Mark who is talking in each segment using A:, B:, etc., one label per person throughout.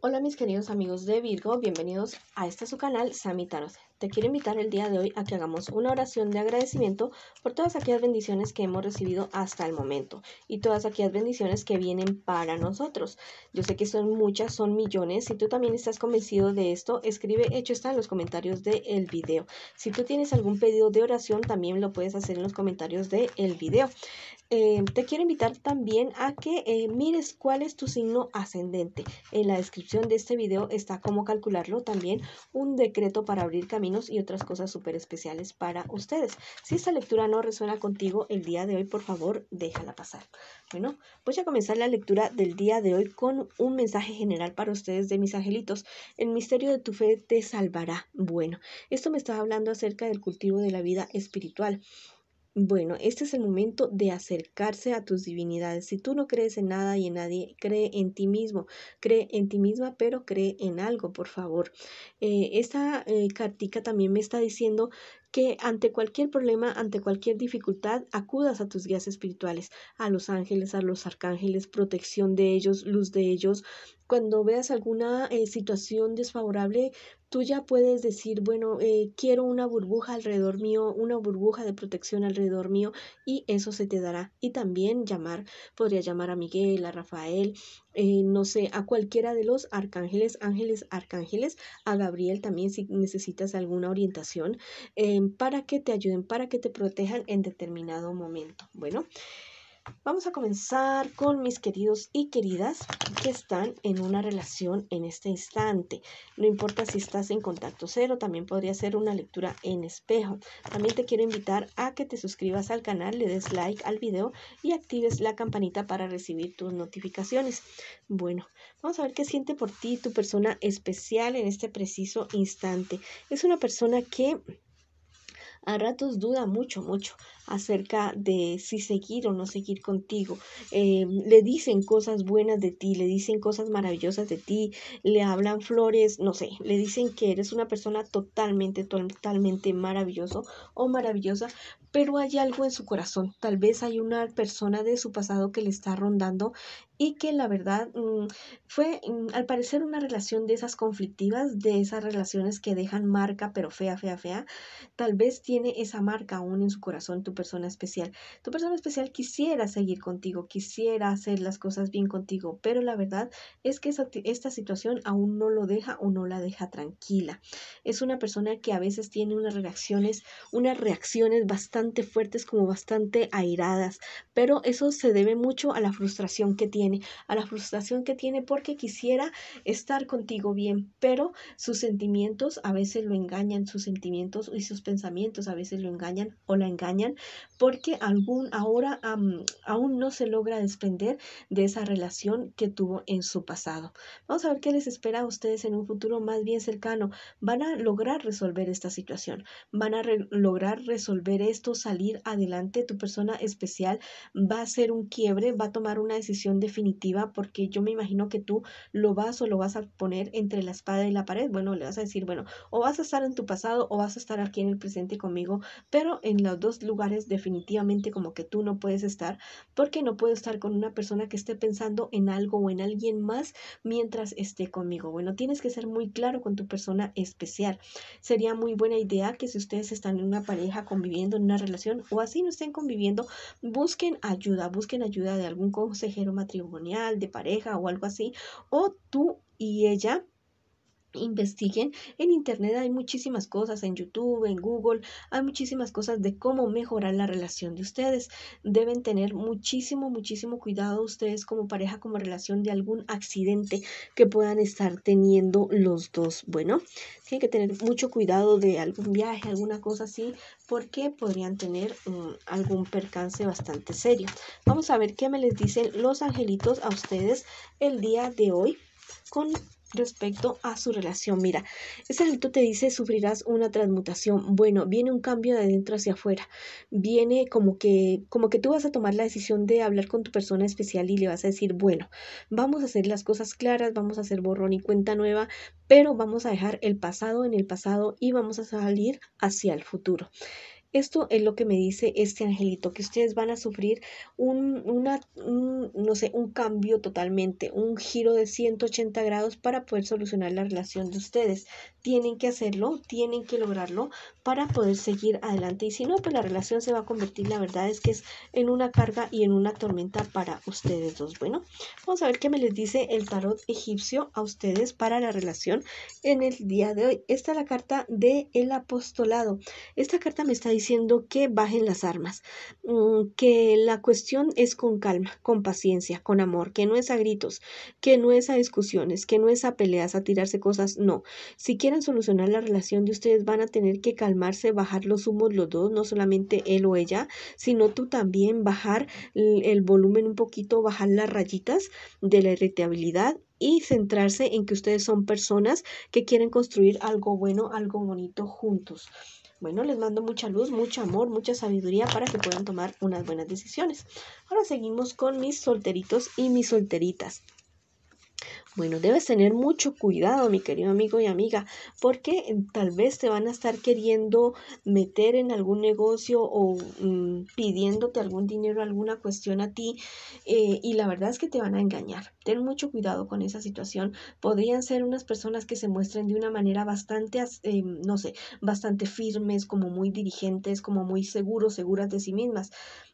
A: Hola mis queridos amigos de Virgo, bienvenidos a este su canal Sami Te quiero invitar el día de hoy a que hagamos una oración de agradecimiento por todas aquellas bendiciones que hemos recibido hasta el momento y todas aquellas bendiciones que vienen para nosotros. Yo sé que son muchas, son millones. Si tú también estás convencido de esto, escribe hecho está en los comentarios del el video. Si tú tienes algún pedido de oración, también lo puedes hacer en los comentarios del el video. Eh, te quiero invitar también a que eh, mires cuál es tu signo ascendente en la descripción de este video está cómo calcularlo, también un decreto para abrir caminos y otras cosas súper especiales para ustedes. Si esta lectura no resuena contigo el día de hoy, por favor, déjala pasar. Bueno, voy a comenzar la lectura del día de hoy con un mensaje general para ustedes de mis angelitos. El misterio de tu fe te salvará. Bueno, esto me está hablando acerca del cultivo de la vida espiritual. Bueno, este es el momento de acercarse a tus divinidades. Si tú no crees en nada y en nadie, cree en ti mismo, cree en ti misma, pero cree en algo, por favor. Eh, esta eh, cartica también me está diciendo que ante cualquier problema, ante cualquier dificultad, acudas a tus guías espirituales, a los ángeles, a los arcángeles, protección de ellos, luz de ellos, cuando veas alguna eh, situación desfavorable, tú ya puedes decir, bueno, eh, quiero una burbuja alrededor mío, una burbuja de protección alrededor mío, y eso se te dará. Y también llamar, podría llamar a Miguel, a Rafael, eh, no sé, a cualquiera de los arcángeles, ángeles, arcángeles, a Gabriel también si necesitas alguna orientación, para que te ayuden, para que te protejan en determinado momento. Bueno. Vamos a comenzar con mis queridos y queridas que están en una relación en este instante. No importa si estás en contacto cero, también podría ser una lectura en espejo. También te quiero invitar a que te suscribas al canal, le des like al video y actives la campanita para recibir tus notificaciones. Bueno, vamos a ver qué siente por ti tu persona especial en este preciso instante. Es una persona que a ratos duda mucho, mucho acerca de si seguir o no seguir contigo. Eh, le dicen cosas buenas de ti, le dicen cosas maravillosas de ti, le hablan flores, no sé, le dicen que eres una persona totalmente, totalmente maravilloso o maravillosa, pero hay algo en su corazón. Tal vez hay una persona de su pasado que le está rondando y que la verdad mm, fue mm, al parecer una relación de esas conflictivas, de esas relaciones que dejan marca pero fea, fea, fea. Tal vez tiene esa marca aún en su corazón persona especial. Tu persona especial quisiera seguir contigo, quisiera hacer las cosas bien contigo, pero la verdad es que esta situación aún no lo deja o no la deja tranquila. Es una persona que a veces tiene unas reacciones, unas reacciones bastante fuertes, como bastante airadas, pero eso se debe mucho a la frustración que tiene, a la frustración que tiene porque quisiera estar contigo bien, pero sus sentimientos a veces lo engañan, sus sentimientos y sus pensamientos a veces lo engañan o la engañan porque algún ahora aún no se logra desprender de esa relación que tuvo en su pasado. Vamos a ver qué les espera a ustedes en un futuro más bien cercano. Van a lograr resolver esta situación, van a lograr resolver esto, salir adelante. Tu persona especial va a ser un quiebre, va a tomar una decisión definitiva porque yo me imagino que tú lo vas o lo vas a poner entre la espada y la pared. Bueno, le vas a decir, bueno, o vas a estar en tu pasado o vas a estar aquí en el presente conmigo, pero en los dos lugares definitivamente como que tú no puedes estar, porque no puedo estar con una persona que esté pensando en algo o en alguien más mientras esté conmigo. Bueno, tienes que ser muy claro con tu persona especial. Sería muy buena idea que si ustedes están en una pareja conviviendo, en una relación o así no estén conviviendo, busquen ayuda, busquen ayuda de algún consejero matrimonial, de pareja o algo así, o tú y ella investiguen. En Internet hay muchísimas cosas, en YouTube, en Google, hay muchísimas cosas de cómo mejorar la relación de ustedes. Deben tener muchísimo, muchísimo cuidado ustedes como pareja, como relación de algún accidente que puedan estar teniendo los dos. Bueno, tienen que tener mucho cuidado de algún viaje, alguna cosa así, porque podrían tener mm, algún percance bastante serio. Vamos a ver qué me les dicen los angelitos a ustedes el día de hoy con respecto a su relación. Mira, ese reto te dice sufrirás una transmutación. Bueno, viene un cambio de adentro hacia afuera. Viene como que, como que tú vas a tomar la decisión de hablar con tu persona especial y le vas a decir, bueno, vamos a hacer las cosas claras, vamos a hacer borrón y cuenta nueva, pero vamos a dejar el pasado en el pasado y vamos a salir hacia el futuro. Esto es lo que me dice este angelito, que ustedes van a sufrir un, una, no sé, un cambio totalmente, un giro de 180 grados para poder solucionar la relación de ustedes. Tienen que hacerlo, tienen que lograrlo para poder seguir adelante. Y si no, pues la relación se va a convertir, la verdad es que es en una carga y en una tormenta para ustedes dos. Bueno, vamos a ver qué me les dice el tarot egipcio a ustedes para la relación en el día de hoy. Esta es la carta del el apostolado. Esta carta me está diciendo diciendo que bajen las armas, mm, que la cuestión es con calma, con paciencia, con amor, que no es a gritos, que no es a discusiones, que no es a peleas, a tirarse cosas, no. Si quieren solucionar la relación de ustedes van a tener que calmarse, bajar los humos los dos, no solamente él o ella, sino tú también bajar el volumen un poquito, bajar las rayitas de la irritabilidad y centrarse en que ustedes son personas que quieren construir algo bueno, algo bonito juntos. Bueno, les mando mucha luz, mucho amor, mucha sabiduría para que puedan tomar unas buenas decisiones. Ahora seguimos con mis solteritos y mis solteritas. Bueno, debes tener mucho cuidado, mi querido amigo y amiga, porque mm, tal vez te van a estar queriendo meter en algún negocio o mm, pidiéndote algún dinero, alguna cuestión a ti, eh, y la verdad es que te van a engañar. Ten mucho cuidado con esa situación. Podrían ser unas personas que se muestren de una manera bastante, eh, no sé, bastante firmes, como muy dirigentes, como muy seguros, seguras de sí mismas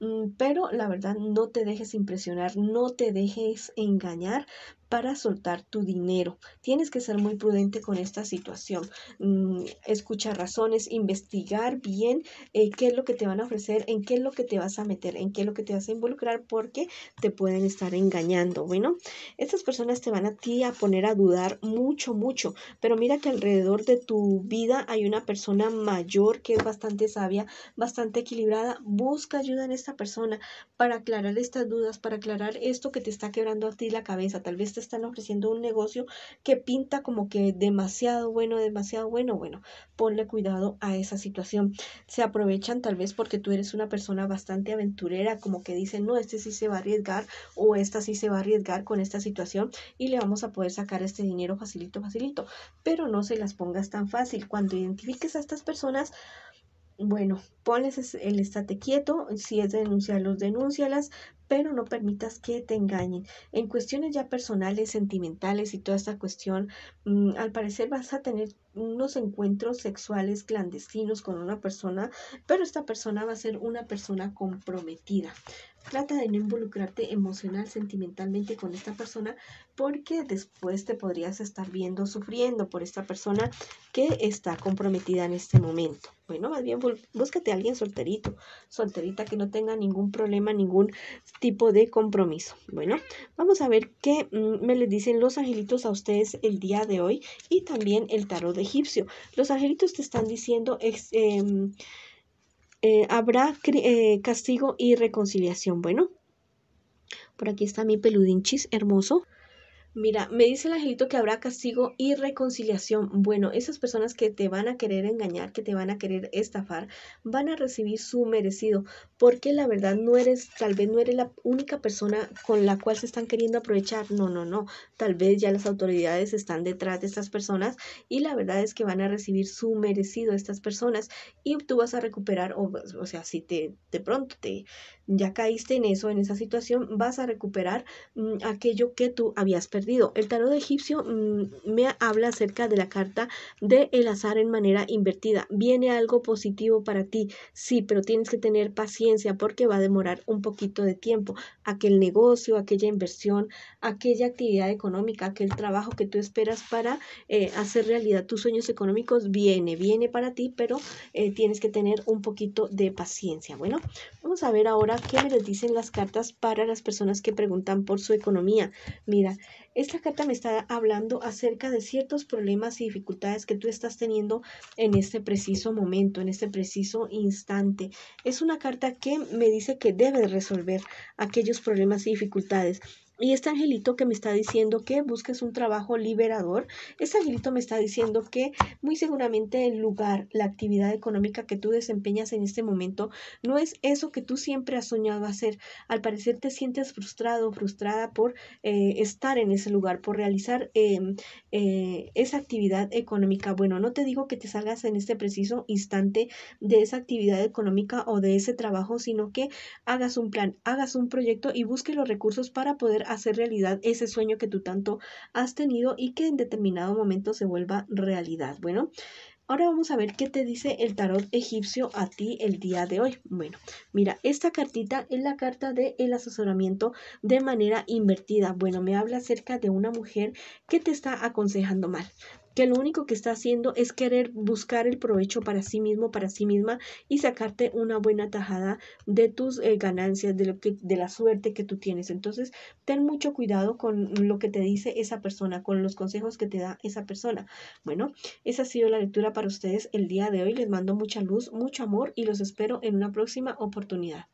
A: mm, pero la verdad no te dejes impresionar, no te dejes engañar para soltar tu dinero. Tienes que ser muy prudente con esta situación. Mm, escucha razones, investigar bien eh, qué es lo que te van a ofrecer, en qué es lo que te vas a meter, en qué es lo que te vas a involucrar, porque te pueden estar engañando. Bueno, estas personas te van a ti a poner a dudar mucho, mucho, pero mira que alrededor de tu vida hay una persona mayor que es bastante sabia, bastante equilibrada. Busca ayuda en esta persona para aclarar estas dudas, para aclarar esto que te está quebrando a ti la cabeza. Tal vez están ofreciendo un negocio que pinta como que demasiado bueno, demasiado bueno, bueno, ponle cuidado a esa situación. Se aprovechan tal vez porque tú eres una persona bastante aventurera, como que dicen, no, este sí se va a arriesgar o esta sí se va a arriesgar con esta situación y le vamos a poder sacar este dinero facilito, facilito, pero no se las pongas tan fácil. Cuando identifiques a estas personas, bueno, ponles el estate quieto, si es denunciarlos, denúncialas, pero no permitas que te engañen. En cuestiones ya personales, sentimentales y toda esta cuestión, mm, al parecer vas a tener unos encuentros sexuales clandestinos con una persona, pero esta persona va a ser una persona comprometida. Trata de no involucrarte emocional, sentimentalmente con esta persona porque después te podrías estar viendo sufriendo por esta persona que está comprometida en este momento. Bueno, más bien búscate a alguien solterito, solterita que no tenga ningún problema, ningún tipo de compromiso. Bueno, vamos a ver qué mm, me le dicen los angelitos a ustedes el día de hoy y también el tarot egipcio. Los angelitos te están diciendo... Em, eh, habrá eh, castigo y reconciliación. Bueno, por aquí está mi peludinchis hermoso. Mira, me dice el angelito que habrá castigo y reconciliación. Bueno, esas personas que te van a querer engañar, que te van a querer estafar, van a recibir su merecido, porque la verdad no eres, tal vez no eres la única persona con la cual se están queriendo aprovechar. No, no, no. Tal vez ya las autoridades están detrás de estas personas y la verdad es que van a recibir su merecido estas personas y tú vas a recuperar, o, sea, si te de pronto te ya caíste en eso, en esa situación, vas a recuperar mm, aquello que tú habías perdido el tarot egipcio mm, me habla acerca de la carta de el azar en manera invertida. Viene algo positivo para ti, sí, pero tienes que tener paciencia porque va a demorar un poquito de tiempo. Aquel negocio, aquella inversión, aquella actividad económica, aquel trabajo que tú esperas para eh, hacer realidad tus sueños económicos, viene, viene para ti, pero eh, tienes que tener un poquito de paciencia. Bueno, vamos a ver ahora qué me les dicen las cartas para las personas que preguntan por su economía. Mira, esta carta me está hablando acerca de ciertos problemas y dificultades que tú estás teniendo en este preciso momento, en este preciso instante. Es una carta que me dice que debe resolver aquellos problemas y dificultades y este angelito que me está diciendo que busques un trabajo liberador, este angelito me está diciendo que muy seguramente el lugar, la actividad económica que tú desempeñas en este momento no es eso que tú siempre has soñado hacer. Al parecer te sientes frustrado, frustrada por eh, estar en ese lugar, por realizar em, eh, esa actividad económica. Bueno, no te digo que te salgas en este preciso instante de esa actividad económica o de ese trabajo, sino que hagas un plan, hagas un proyecto y busques los recursos para poder hacer realidad ese sueño que tú tanto has tenido y que en determinado momento se vuelva realidad. Bueno, Ahora vamos a ver qué te dice el tarot egipcio a ti el día de hoy. Bueno, mira, esta cartita es la carta del el asesoramiento de manera invertida. Bueno, me habla acerca de una mujer que te está aconsejando mal que lo único que está haciendo es querer buscar el provecho para sí mismo, para sí misma y sacarte una buena tajada de tus eh, ganancias, de, lo que, de la suerte que tú tienes. Entonces, ten mucho cuidado con lo que te dice esa persona, con los consejos que te da esa persona. Bueno, esa ha sido la lectura para ustedes el día de hoy. Les mando mucha luz, mucho amor y los espero en una próxima oportunidad.